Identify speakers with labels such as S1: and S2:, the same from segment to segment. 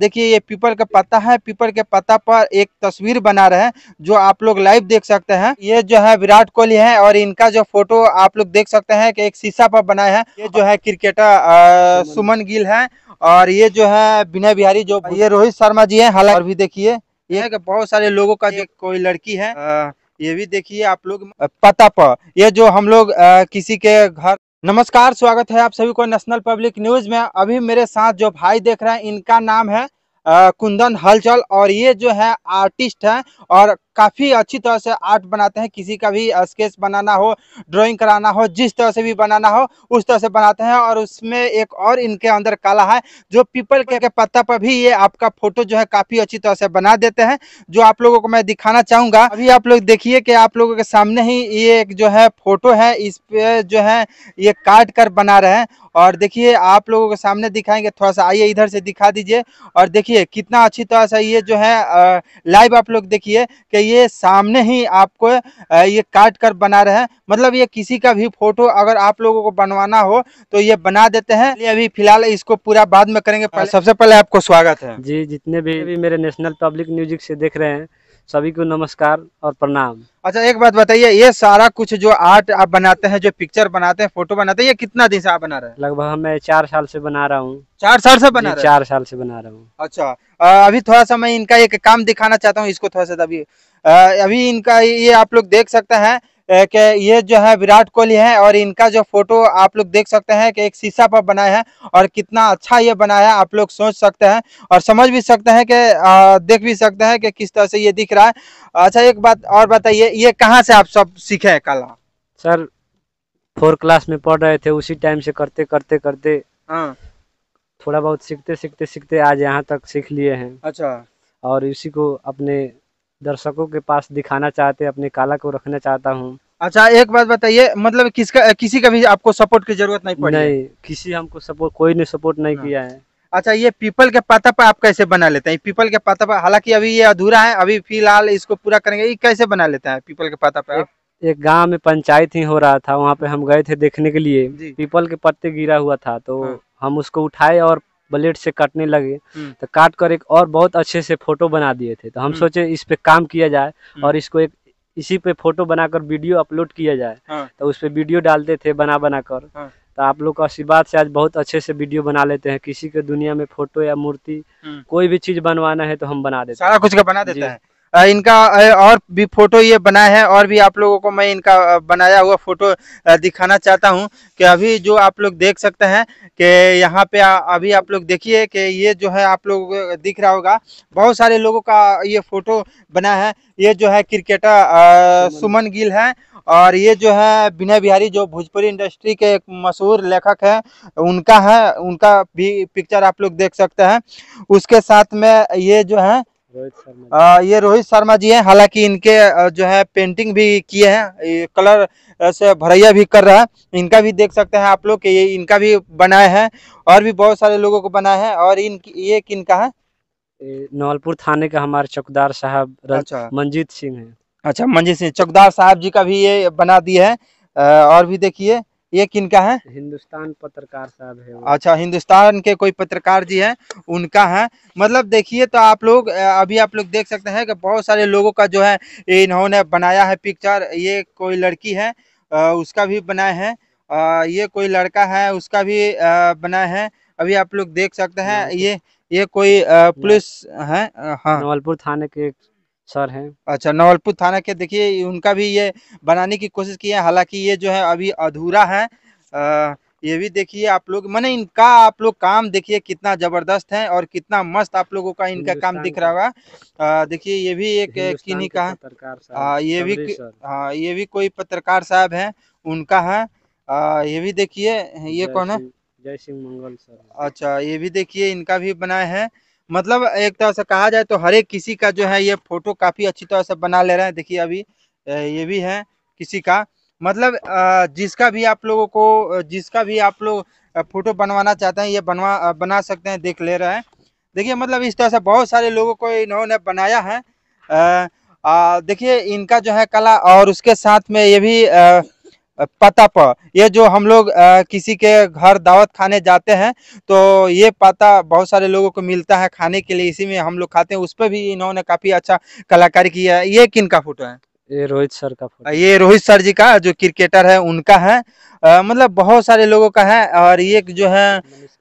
S1: देखिए ये पीपल का पत्ता है पीपल के पत्ता पर एक तस्वीर बना रहे हैं जो आप लोग लाइव देख सकते हैं ये जो है विराट कोहली है और इनका जो फोटो आप लोग देख सकते हैं कि एक शीशा पर बनाया है ये जो है क्रिकेटर सुमन गिल है और ये जो है विनय बिहारी जो ये रोहित शर्मा जी है हालांकि अभी देखिए ये बहुत सारे लोगों का जो कोई लड़की है हाँ। ये भी देखिए आप लोग पता पर ये जो हम लोग किसी के घर नमस्कार स्वागत है आप सभी को नेशनल पब्लिक न्यूज में अभी मेरे साथ जो भाई देख रहे हैं इनका नाम है आ, कुंदन हलचल और ये जो है आर्टिस्ट है और काफ़ी अच्छी तरह से आर्ट बनाते हैं किसी का भी स्केच बनाना हो ड्राइंग कराना हो जिस तरह से भी बनाना हो उस तरह से बनाते हैं और उसमें एक और इनके अंदर कला है जो पीपल के, के पत्ता पर भी ये आपका फोटो जो है काफ़ी अच्छी तरह से बना देते हैं जो आप लोगों को मैं दिखाना चाहूँगा अभी आप लोग देखिए कि आप लोगों के सामने ही ये एक जो है फोटो है इस पे जो है ये काट कर बना रहे हैं और देखिए आप लोगों के सामने दिखाएंगे थोड़ा सा आइए इधर से दिखा दीजिए और देखिए कितना अच्छी तरह से ये जो है लाइव आप लोग देखिए कि ये सामने ही आपको ये काट कर बना रहे हैं मतलब ये किसी का भी फोटो अगर आप लोगों को बनवाना हो तो ये बना देते हैं ये अभी फिलहाल इसको पूरा बाद में करेंगे हाँ, सबसे पहले आपको
S2: स्वागत है जी जितने भी, भी मेरे नेशनल पब्लिक म्यूजिक से देख रहे हैं सभी को नमस्कार और
S1: प्रणाम अच्छा एक बात बताइए ये सारा कुछ जो आर्ट आप बनाते हैं जो पिक्चर बनाते हैं फोटो बनाते हैं ये कितना दिन से आप बना रहे हैं लगभग मैं चार साल से बना रहा हूँ चार साल से बना रहे चार
S2: साल से बना रहा
S1: हूँ अच्छा आ, अभी थोड़ा सा मैं इनका एक काम दिखाना चाहता हूँ इसको थोड़ा सा अभी अभी इनका ये आप लोग देख सकते हैं कि ये जो है विराट कोहली है और इनका जो फोटो आप लोग देख सकते हैं कि एक शीशा पर बनाया है और कितना अच्छा ये बनाया है आप लोग सोच सकते हैं और समझ भी सकते हैं कि देख भी सकते हैं कि किस तरह से ये दिख रहा है अच्छा एक बात और बताइए ये कहाँ से आप सब सीखे कला सर फोर्थ क्लास में पढ़ रहे
S2: थे उसी टाइम से करते करते करते हाँ थोड़ा बहुत सीखते सीखते सीखते आज यहाँ तक सीख लिए हैं अच्छा और इसी को अपने दर्शकों के पास दिखाना चाहते अपनी कला को रखना चाहता हूँ
S1: अच्छा एक बात बताइए मतलब किसका किसी का भी आपको सपोर्ट की जरूरत नहीं पड़ी नहीं किसी हमको सपोर्ट कोई ने सपोर्ट नहीं हाँ। किया है अच्छा ये पीपल के पाता पर आप कैसे बना लेते हैं पीपल के पाता पर हालांकि अभी ये अधूरा है अभी फिलहाल इसको पूरा करेंगे ये कैसे बना लेते हैं पीपल के पाता पर
S2: एक गांव में पंचायत ही हो रहा था वहां पे हम गए थे देखने के लिए पीपल के पत्ते गिरा हुआ था तो हाँ। हम उसको उठाए और ब्लेड से काटने लगे हम्म। तो काट कर एक और बहुत अच्छे से फोटो बना दिए थे तो हम हम्म। सोचे इस पे काम किया जाए हम्म। और इसको एक इसी पे फोटो बनाकर वीडियो अपलोड किया जाए हाँ। तो उस पर वीडियो डालते थे बना बना कर हाँ। तो आप लोग का आशीर्वाद से आज बहुत अच्छे से वीडियो बना लेते हैं किसी के दुनिया में फोटो या मूर्ति कोई
S1: भी चीज बनवाना है तो हम बना देते सारा कुछ का बना देते हैं इनका और भी फोटो ये बनाए हैं और भी आप लोगों को मैं इनका बनाया हुआ फोटो दिखाना चाहता हूँ कि अभी जो आप लोग देख सकते हैं कि यहाँ पे अभी आप लोग देखिए कि ये जो है आप लोग दिख रहा होगा बहुत सारे लोगों का ये फोटो बना है ये जो है क्रिकेटर सुमन गिल है और ये जो है विनय बिहारी जो भोजपुरी इंडस्ट्री के एक मशहूर लेखक है उनका है उनका भी पिक्चर आप लोग देख सकते हैं उसके साथ में ये जो है आ, ये रोहित शर्मा जी हैं हालांकि इनके जो है पेंटिंग भी किए हैं कलर से भरैया भी कर रहा है इनका भी देख सकते हैं आप लोग कि ये इनका भी बनाए हैं और भी बहुत सारे लोगों को बनाए हैं और इन ये किन का है
S2: नवलपुर थाने का हमारे चौकदार साहब अच्छा। मंजीत सिंह है अच्छा
S1: मंजीत सिंह चौकदार साहब जी का भी ये बना दिए है और भी देखिए ये किनका है
S2: हिंदुस्तान पत्रकार साहब है अच्छा
S1: हिंदुस्तान के कोई पत्रकार जी हैं उनका है मतलब देखिए तो आप लोग अभी आप लोग देख सकते हैं कि बहुत सारे लोगों का जो है इन्होंने बनाया है पिक्चर ये कोई लड़की है उसका भी बनाए हैं ये कोई लड़का है उसका भी बनाए हैं अभी आप लोग देख सकते हैं ये ये कोई पुलिस है हाँ नवलपुर थाने के सर हैं अच्छा नवलपुर थाना के देखिए उनका भी ये बनाने की कोशिश की है हालांकि ये जो है अभी अधूरा है आ, ये भी देखिए आप लोग मैंने इनका आप लोग काम देखिए कितना जबरदस्त है और कितना मस्त आप लोगों का इनका काम दिख रहा होगा देखिए ये भी एक किन्हीं का है
S2: हाँ, ये भी
S1: हाँ ये भी कोई पत्रकार साहब है उनका है आ, ये भी देखिए ये कौन है जय सिंह मंगल सर अच्छा ये भी देखिए इनका भी बनाए है मतलब एक तरह से कहा जाए तो हर एक किसी का जो है ये फोटो काफ़ी अच्छी तरह से बना ले रहे हैं देखिए अभी ये भी है किसी का मतलब जिसका भी आप लोगों को जिसका भी आप लोग फोटो बनवाना चाहते हैं ये बनवा बना सकते हैं देख ले रहे हैं देखिए मतलब इस तरह से बहुत सारे लोगों को इन्होंने बनाया है देखिए इनका जो है कला और उसके साथ में ये भी पता पर ये जो हम लोग किसी के घर दावत खाने जाते हैं तो ये पता बहुत सारे लोगों को मिलता है खाने के लिए इसी में हम लोग खाते हैं उस पर भी इन्होंने काफी अच्छा कलाकारी किया है ये किन का फोटो है ये रोहित सर का फोटो ये रोहित सर जी का जो क्रिकेटर है उनका है आ, मतलब बहुत सारे लोगों का है और ये जो है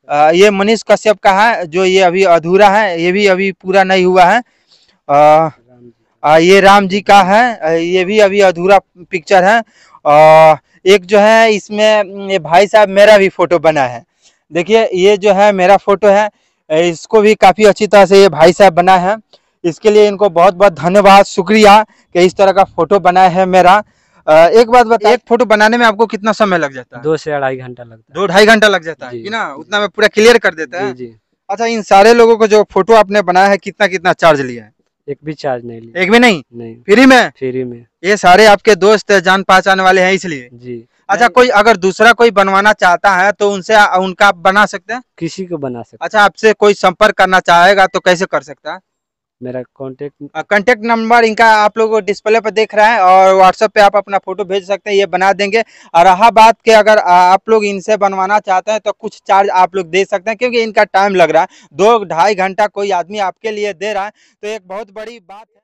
S1: आ, ये मनीष कश्यप का है जो ये अभी अधूरा है ये भी अभी पूरा नहीं हुआ है आ, आ, ये राम जी का है ये भी अभी अधूरा पिक्चर है और एक जो है इसमें हम्म, ये भाई साहब मेरा भी फोटो बना है देखिए ये जो है मेरा फोटो है इसको भी काफ़ी अच्छी तरह से ये भाई साहब बना है इसके लिए इनको बहुत बहुत धन्यवाद शुक्रिया कि इस तरह का फोटो बनाए है मेरा एक बात बता एक फोटो बनाने में आपको कितना समय लग जाता है दो से अढ़ाई घंटा लगता है दो ढाई घंटा लग जाता है ना उतना में पूरा क्लियर कर देता है जी। अच्छा इन सारे लोगों को जो फोटो आपने बनाया है कितना कितना चार्ज लिया है एक भी चार्ज नहीं लिया एक भी नहीं नहीं फ्री में फ्री में ये सारे आपके दोस्त जान पहचान वाले हैं इसलिए जी अच्छा कोई अगर दूसरा कोई बनवाना चाहता है तो उनसे उनका आप बना सकते हैं किसी को बना सकते अच्छा आपसे कोई संपर्क करना चाहेगा तो कैसे कर सकता है मेरा कॉन्टेक्ट कॉन्टेक्ट नंबर इनका आप लोग डिस्प्ले पर देख रहे हैं और व्हाट्सएप पे आप अपना फोटो भेज सकते हैं ये बना देंगे और रहा बात के अगर आप लोग इनसे बनवाना चाहते हैं तो कुछ चार्ज आप लोग दे सकते हैं क्योंकि इनका टाइम लग रहा है दो ढाई घंटा कोई आदमी आपके लिए दे रहा है तो एक बहुत बड़ी बात है